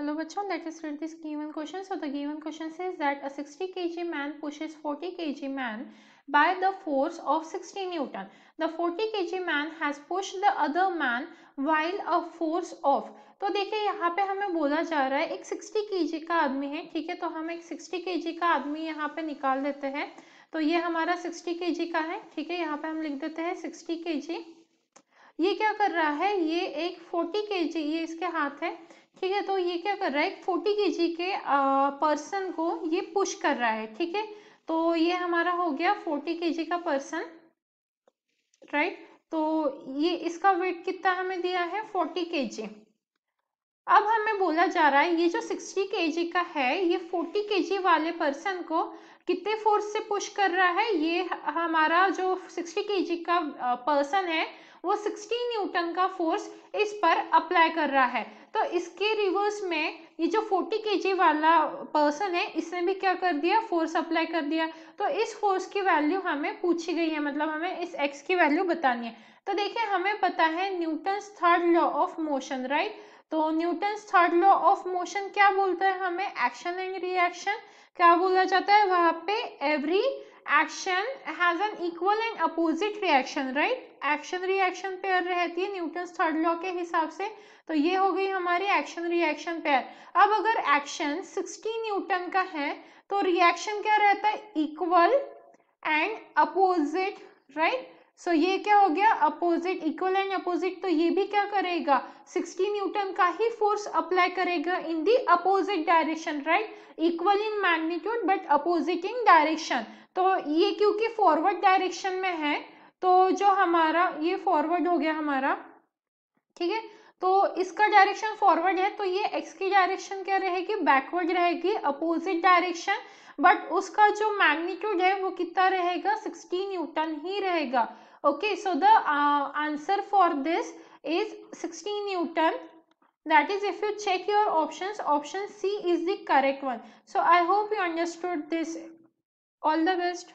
hello बच्चों let us read this given question so the given question is that a 60 kg man pushes 40 kg man by the force of 60 newton the 40 kg man has push the other man while a force of तो देखिए यहाँ पे हमें बोला जा रहा है एक 60 केजी का आदमी है ठीक है तो हम एक 60 केजी का आदमी यहाँ पे निकाल देते हैं तो ये हमारा 60 केजी का है ठीक है यहाँ पे हम लिख देते हैं 60 केजी ये क्या कर रहा है ये एक 40 केजी ये इसके हाथ है ठीक है तो ये क्या कर रहा है फोर्टी के जी के पर्सन को ये पुश कर रहा है ठीक है तो ये हमारा हो गया फोर्टी के जी का पर्सन राइट तो ये इसका वेट कितना हमें दिया है फोर्टी के जी अब हमें बोला जा रहा है ये जो सिक्सटी के जी का है ये फोर्टी के जी वाले पर्सन को कितने फोर्स से पुश कर रहा है ये हमारा जो सिक्सटी के जी का पर्सन है वो सिक्सटी न्यूटन का फोर्स इस पर अप्लाई कर रहा है तो इसके रिवर्स में ये जो 40 के वाला पर्सन है इसने भी क्या कर दिया फोर्स अप्लाई कर दिया तो इस फोर्स की वैल्यू हमें पूछी गई है मतलब हमें इस एक्स की वैल्यू बतानी है तो देखिए हमें पता है Newton's third law of motion right तो Newton's third law of motion क्या बोलता है हमें एक्शन एंड रिएक्शन क्या बोला जाता है वहां पे every action has an equal and opposite reaction right action reaction pair रहती है न्यूटन थर्ड लॉ के हिसाब से तो ये हो गई हमारी एक्शन रिएक्शन पेयर अब अगर एक्शन 60 न्यूटन का है तो रिएक्शन क्या रहता है equal and opposite right so so, ये क्या हो गया अपोजिट इक्वल एंड अपोजिट तो ये भी क्या करेगा 60 न्यूटन का ही फोर्स अप्लाई करेगा in the opposite direction right equal in magnitude but opposite in direction तो ये क्योंकि फॉरवर्ड डायरेक्शन में है तो जो हमारा ये फॉरवर्ड हो गया हमारा ठीक है तो इसका डायरेक्शन फॉरवर्ड है तो ये एक्स की डायरेक्शन क्या रहेगी बैकवर्ड रहेगी अपोजिट डायरेक्शन बट उसका जो मैग्नीट्यूड है वो कितना रहेगा 60 न्यूटन ही रहेगा okay so the uh, answer for this is 16 newton that is if you check your options option c is the correct one so i hope you understood this all the best